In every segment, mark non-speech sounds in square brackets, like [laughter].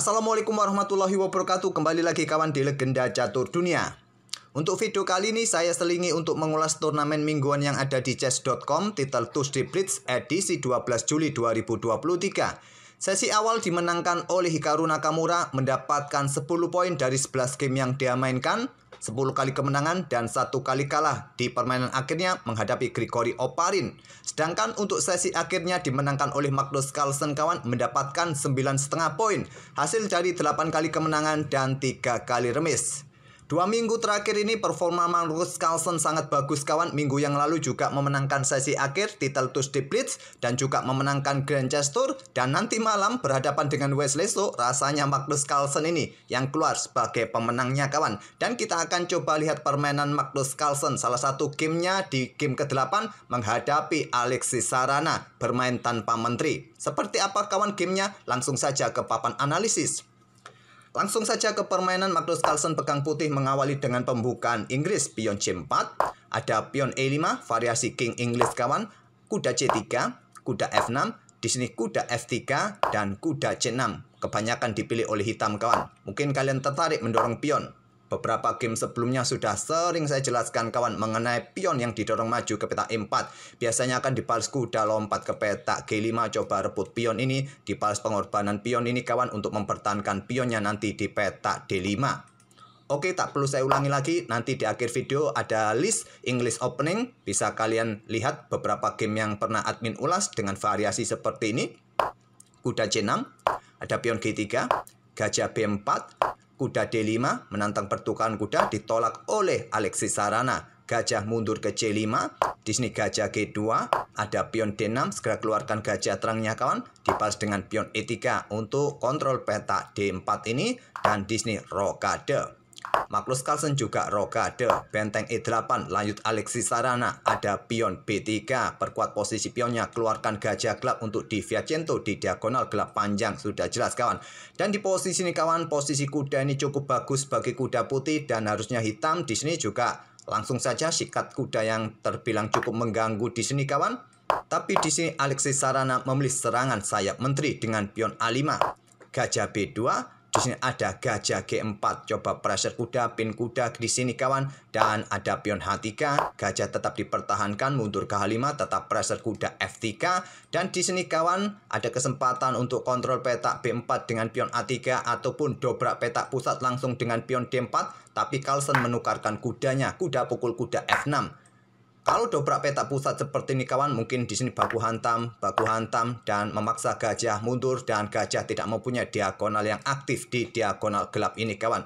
Assalamualaikum warahmatullahi wabarakatuh Kembali lagi kawan di Legenda Catur Dunia Untuk video kali ini saya selingi untuk mengulas turnamen mingguan yang ada di chess.com Titel Tuesday Blitz edisi 12 Juli 2023 Sesi awal dimenangkan oleh Hikaru Nakamura mendapatkan 10 poin dari 11 game yang dia mainkan, 10 kali kemenangan dan satu kali kalah di permainan akhirnya menghadapi Grigori Oparin. Sedangkan untuk sesi akhirnya dimenangkan oleh Magnus Carlsen kawan mendapatkan 9,5 poin, hasil dari 8 kali kemenangan dan 3 kali remis. Dua minggu terakhir ini performa Magnus Carlsen sangat bagus kawan. Minggu yang lalu juga memenangkan sesi akhir di Teltus di Blitz dan juga memenangkan Grand Chess Tour dan nanti malam berhadapan dengan Wesley So rasanya Magnus Carlsen ini yang keluar sebagai pemenangnya kawan. Dan kita akan coba lihat permainan Magnus Carlsen salah satu gamenya di game ke-8 menghadapi Alexis Sarana bermain tanpa menteri. Seperti apa kawan gamenya? Langsung saja ke papan analisis. Langsung saja ke permainan Magnus Carlsen pegang putih mengawali dengan pembukaan Inggris pion C4, ada pion E5, variasi King Inggris kawan, kuda C3, kuda F6, di sini kuda F3 dan kuda C6. Kebanyakan dipilih oleh hitam kawan. Mungkin kalian tertarik mendorong pion. Beberapa game sebelumnya sudah sering saya jelaskan kawan mengenai pion yang didorong maju ke peta E4. Biasanya akan dibalas kuda lompat ke peta G5 coba rebut pion ini, dibalas pengorbanan pion ini kawan untuk mempertahankan pionnya nanti di peta D5. Oke, tak perlu saya ulangi lagi. Nanti di akhir video ada list English opening. Bisa kalian lihat beberapa game yang pernah admin ulas dengan variasi seperti ini. Kuda C6, ada pion G3, Gajah B4, kuda D5 menantang pertukaran kuda ditolak oleh Alexis Sarana. Gajah mundur ke C5, di sini gajah G2, ada pion D6, segera keluarkan gajah terangnya kawan, dibalas dengan pion E3 untuk kontrol peta D4 ini, dan di sini rokade. Maklus Carlsen juga rokade. Benteng E8 lanjut Alexis Sarana. Ada pion B3. Perkuat posisi pionnya. Keluarkan gajah gelap untuk di Viacento di diagonal gelap panjang. Sudah jelas kawan. Dan di posisi ini kawan, posisi kuda ini cukup bagus bagi kuda putih dan harusnya hitam. Di sini juga langsung saja sikat kuda yang terbilang cukup mengganggu di sini kawan. Tapi di sini Alexis Sarana memilih serangan sayap menteri dengan pion A5, gajah B2, di sini ada gajah G4, coba pressure kuda, pin kuda di sini kawan. Dan ada pion H3, gajah tetap dipertahankan, mundur ke H5, tetap pressure kuda F3. Dan di sini kawan, ada kesempatan untuk kontrol petak B4 dengan pion A3 ataupun dobrak petak pusat langsung dengan pion D4. Tapi Carlsen menukarkan kudanya, kuda pukul kuda F6. Kalau dobrak peta pusat seperti ini kawan, mungkin di sini baku hantam, baku hantam, dan memaksa gajah mundur dan gajah tidak mempunyai diagonal yang aktif di diagonal gelap ini kawan.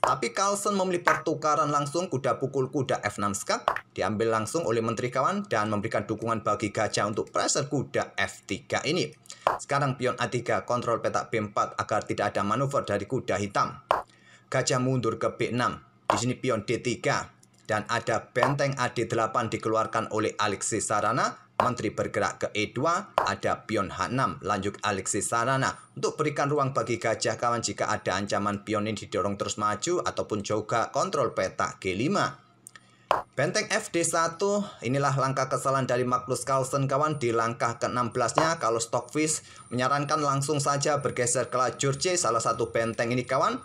Tapi Carlson memilih pertukaran langsung kuda pukul kuda F6 skak, diambil langsung oleh menteri kawan dan memberikan dukungan bagi gajah untuk pressure kuda F3 ini. Sekarang pion A3 kontrol peta B4 agar tidak ada manuver dari kuda hitam. Gajah mundur ke B6, di sini pion D3, dan ada benteng AD8 dikeluarkan oleh Alexis Sarana, menteri bergerak ke E2, ada pion H6, lanjut Alexis Sarana. Untuk berikan ruang bagi gajah kawan jika ada ancaman pion ini didorong terus maju ataupun juga kontrol peta G5. Benteng FD1 inilah langkah kesalahan dari Magnus Carlsen kawan di langkah ke-16-nya kalau Stockfish menyarankan langsung saja bergeser ke lajur C salah satu benteng ini kawan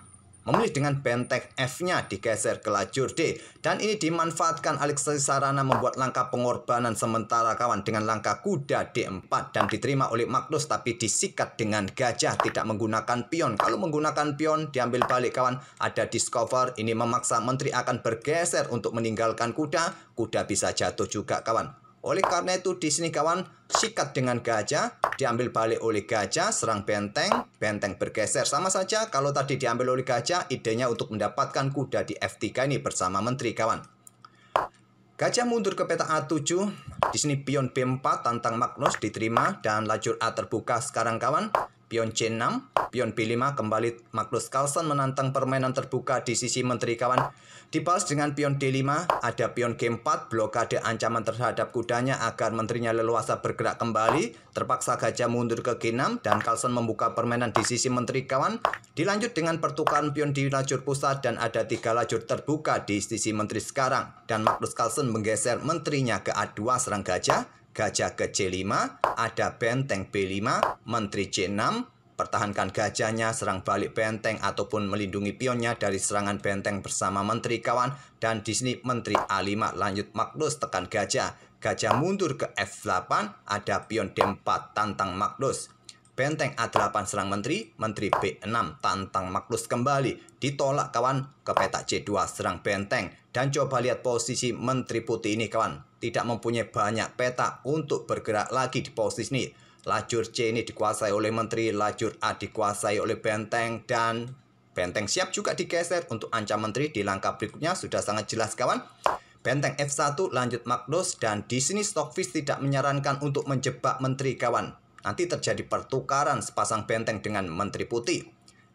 memilih dengan benteng F-nya digeser ke lajur D dan ini dimanfaatkan Alexei Sarana membuat langkah pengorbanan sementara kawan dengan langkah kuda D4 dan diterima oleh Magnus tapi disikat dengan gajah tidak menggunakan pion kalau menggunakan pion diambil balik kawan ada discover ini memaksa menteri akan bergeser untuk meninggalkan kuda kuda bisa jatuh juga kawan oleh karena itu di sini kawan sikat dengan gajah, diambil balik oleh gajah, serang benteng, benteng bergeser. Sama saja kalau tadi diambil oleh gajah, idenya untuk mendapatkan kuda di F3 ini bersama menteri kawan. Gajah mundur ke peta A7, di sini pion B4 tantang Magnus diterima dan lajur A terbuka sekarang kawan. Pion C6, pion B5 kembali Magnus Carlsen menantang permainan terbuka di sisi menteri kawan. Dibalas dengan pion D5, ada pion G4 blokade ancaman terhadap kudanya agar menterinya leluasa bergerak kembali. Terpaksa gajah mundur ke G6 dan Carlsen membuka permainan di sisi menteri kawan. Dilanjut dengan pertukaran pion di lajur pusat dan ada tiga lajur terbuka di sisi menteri sekarang. Dan Magnus Carlsen menggeser menterinya ke A2 serang gajah Gajah ke C5, ada benteng B5, menteri C6, pertahankan gajahnya, serang balik benteng ataupun melindungi pionnya dari serangan benteng bersama menteri kawan dan di sini menteri A5 lanjut Magnus tekan gajah. Gajah mundur ke F8, ada pion D4 tantang Magnus. Benteng A8 serang menteri, menteri B6 tantang Magnus kembali. Ditolak kawan ke petak C2 serang benteng. Dan coba lihat posisi menteri putih ini kawan tidak mempunyai banyak peta untuk bergerak lagi di posisi ini. Lajur C ini dikuasai oleh menteri, lajur A dikuasai oleh benteng, dan benteng siap juga digeser untuk ancam menteri di langkah berikutnya. Sudah sangat jelas kawan. Benteng F1 lanjut Magnus dan di sini Stockfish tidak menyarankan untuk menjebak menteri kawan. Nanti terjadi pertukaran sepasang benteng dengan menteri putih.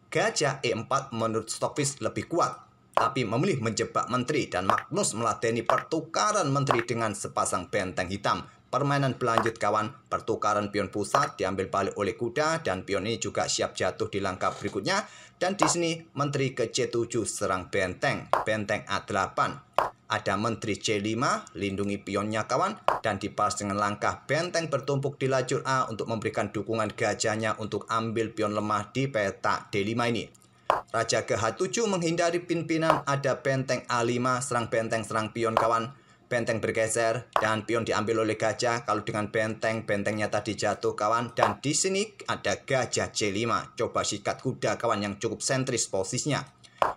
Gajah E4 menurut Stockfish lebih kuat tapi memilih menjebak menteri dan Magnus meladeni pertukaran menteri dengan sepasang benteng hitam. Permainan berlanjut kawan, pertukaran pion pusat diambil balik oleh kuda dan pion ini juga siap jatuh di langkah berikutnya. Dan di sini menteri ke C7 serang benteng, benteng A8. Ada menteri C5, lindungi pionnya kawan, dan dipas dengan langkah benteng bertumpuk di lajur A untuk memberikan dukungan gajahnya untuk ambil pion lemah di peta D5 ini. Raja ke H7 menghindari pimpinan ada benteng A5 serang benteng serang pion kawan. Benteng bergeser dan pion diambil oleh gajah. Kalau dengan benteng, bentengnya tadi jatuh kawan. Dan di sini ada gajah C5. Coba sikat kuda kawan yang cukup sentris posisinya.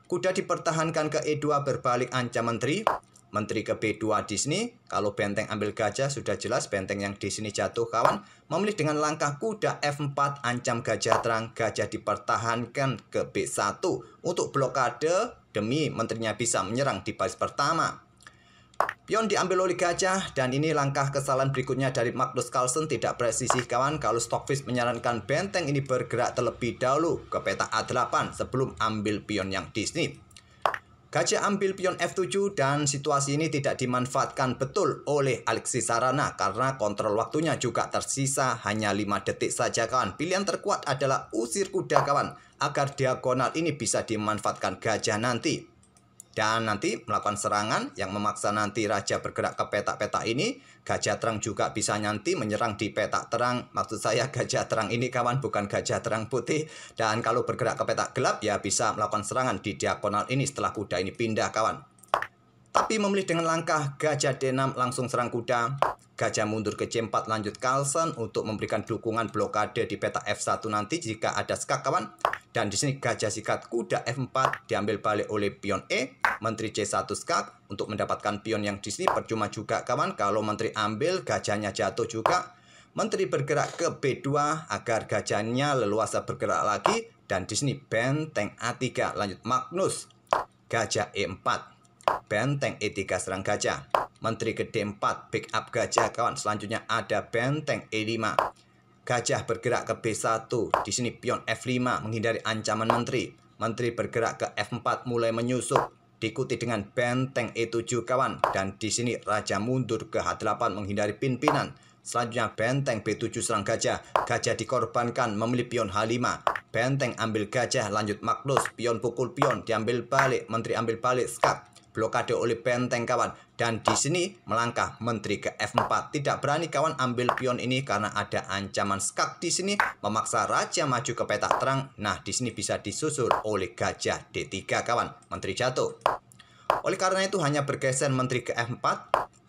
Kuda dipertahankan ke E2 berbalik ancaman menteri. Menteri ke-B2 di sini, kalau benteng ambil gajah sudah jelas benteng yang di sini jatuh kawan. Memilih dengan langkah kuda F4 ancam gajah terang, gajah dipertahankan ke B1 untuk blokade demi menterinya bisa menyerang di baris pertama. Pion diambil oleh gajah dan ini langkah kesalahan berikutnya dari Magnus Carlsen tidak presisi kawan kalau Stockfish menyarankan benteng ini bergerak terlebih dahulu ke peta A8 sebelum ambil pion yang di sini. Gajah ambil pion F7 dan situasi ini tidak dimanfaatkan betul oleh Alexis Sarana karena kontrol waktunya juga tersisa hanya 5 detik saja kawan. Pilihan terkuat adalah usir kuda kawan agar diagonal ini bisa dimanfaatkan gajah nanti dan nanti melakukan serangan yang memaksa nanti raja bergerak ke petak-petak ini. Gajah terang juga bisa nanti menyerang di petak terang. Maksud saya [laughs] gajah terang ini kawan bukan gajah terang putih. Dan kalau bergerak ke petak gelap ya bisa melakukan serangan di diagonal ini setelah kuda ini pindah kawan. Tapi memilih dengan langkah gajah D6 langsung serang kuda, gajah mundur ke C4 lanjut Carlson untuk memberikan dukungan blokade di peta F1 nanti jika ada skak kawan. Dan di sini gajah sikat kuda F4 diambil balik oleh pion E, menteri C1 skak untuk mendapatkan pion yang di sini percuma juga kawan kalau menteri ambil gajahnya jatuh juga. Menteri bergerak ke B2 agar gajahnya leluasa bergerak lagi dan di sini benteng A3 lanjut Magnus gajah E4 Benteng E3 serang gajah. Menteri Gede 4 pick up gajah kawan. Selanjutnya ada Benteng E5. Gajah bergerak ke B1. Di sini pion F5 menghindari ancaman menteri. Menteri bergerak ke F4 mulai menyusup. Diikuti dengan benteng E7 kawan. Dan di sini Raja mundur ke H8 menghindari pimpinan. Selanjutnya benteng B7 serang gajah. Gajah dikorbankan memilih pion H5. Benteng ambil gajah lanjut Magnus. Pion pukul pion diambil balik. Menteri ambil balik skak blokade oleh benteng kawan. Dan di sini melangkah menteri ke F4. Tidak berani kawan ambil pion ini karena ada ancaman skak di sini memaksa raja maju ke petak terang. Nah, di sini bisa disusul oleh gajah D3 kawan. Menteri jatuh. Oleh karena itu hanya bergeser menteri ke F4,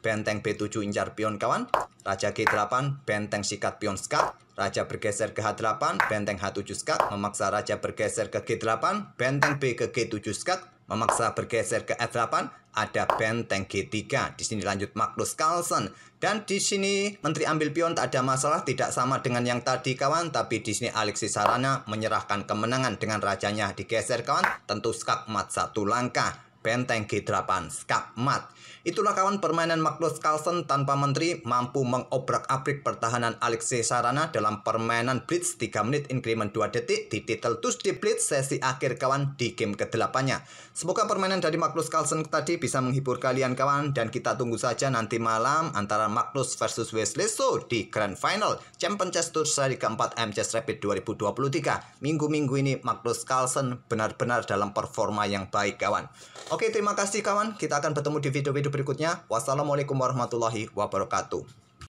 benteng B7 incar pion kawan, raja G8 benteng sikat pion skak, raja bergeser ke H8, benteng H7 skak, memaksa raja bergeser ke G8, benteng B ke G7 skak, memaksa bergeser ke F8 ada benteng G3 di sini lanjut Magnus Carlsen dan di sini menteri ambil pion tak ada masalah tidak sama dengan yang tadi kawan tapi di sini Alexis Sarana menyerahkan kemenangan dengan rajanya digeser kawan tentu skak satu langkah Benteng G8 Skakmat. Itulah kawan permainan Magnus Carlsen tanpa menteri mampu mengobrak-abrik pertahanan Alexei Sarana dalam permainan Blitz 3 menit increment 2 detik di titel Tuesday Blitz sesi akhir kawan di game ke-8-nya. Semoga permainan dari Magnus Carlsen tadi bisa menghibur kalian kawan dan kita tunggu saja nanti malam antara Magnus versus Wesley So di Grand Final Champion Chess Tour seri keempat MCS Rapid 2023. Minggu-minggu ini Magnus Carlsen benar-benar dalam performa yang baik kawan. Oke, terima kasih kawan. Kita akan bertemu di video-video berikutnya. Wassalamualaikum warahmatullahi wabarakatuh.